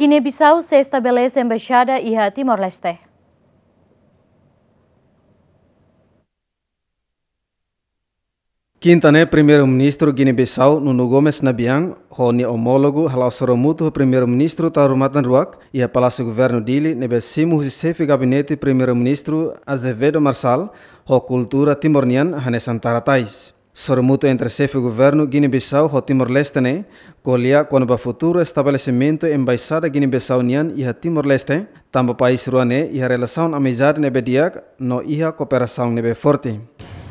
Guiné-Bissau se estabelece embaixada e a Timor-Leste. Quinta, né? primeiro-ministro Guiné-Bissau, Nuno Gomes Nabiang, honi homólogo, halausoro mutu primeiro-ministro Tarumatan Ruak, e a Palácio Governo dele, nebessimo chefe gabinete primeiro-ministro Azevedo Marçal, ho cultura timornian, Hanesantara Tais. Sormuto entre chefe do governo Guiné-Bissau e Timor-Leste, né? Colhia quando o futuro estabelecimento embaixada Guiné-Bissau nian e Timor-Leste, também país ruané e a relação amizade nebe diak, no e a cooperação nebe forte.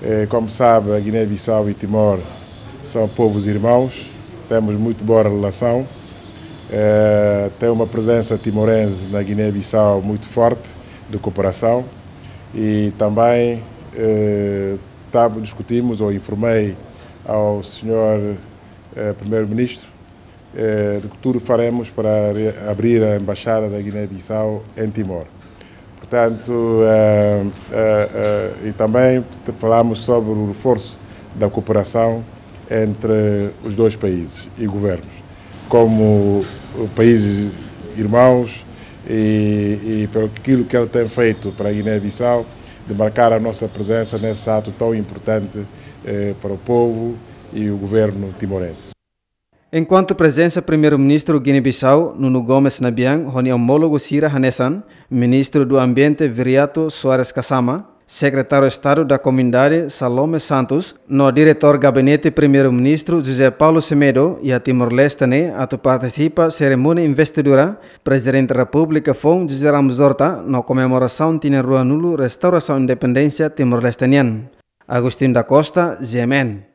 Eh, como sabe, Guiné-Bissau e Timor são povos irmãos, temos muito boa relação, é, tem uma presença timorense na Guiné-Bissau muito forte, de cooperação, e também é, discutimos ou informei ao senhor eh, primeiro-ministro eh, que tudo faremos para abrir a embaixada da Guiné-Bissau em Timor. Portanto, eh, eh, eh e também falámos sobre o reforço da cooperação entre os dois países e governos, como países irmãos e, e pelo aquilo que ele tem feito para a Guiné-Bissau, de marcar a nossa presença nesse ato tão importante eh, para o povo e o governo timorense. Enquanto presença, primeiro-ministro Guiné-Bissau, Nuno Gomes Nabian, reunião homólogo Cira Hanessan, ministro do Ambiente Viriato Soares Kassama, secretário de Estado da Comunidade Salome Santos, no diretor gabinete primeiro-ministro José Paulo Semedo e a Timor-Leste né, a participa cerimônia investidura presidente da República foi José Ramos Horta na comemoração de Rua Nulo Restauração Independência timor leste Agostinho da Costa, Gemen.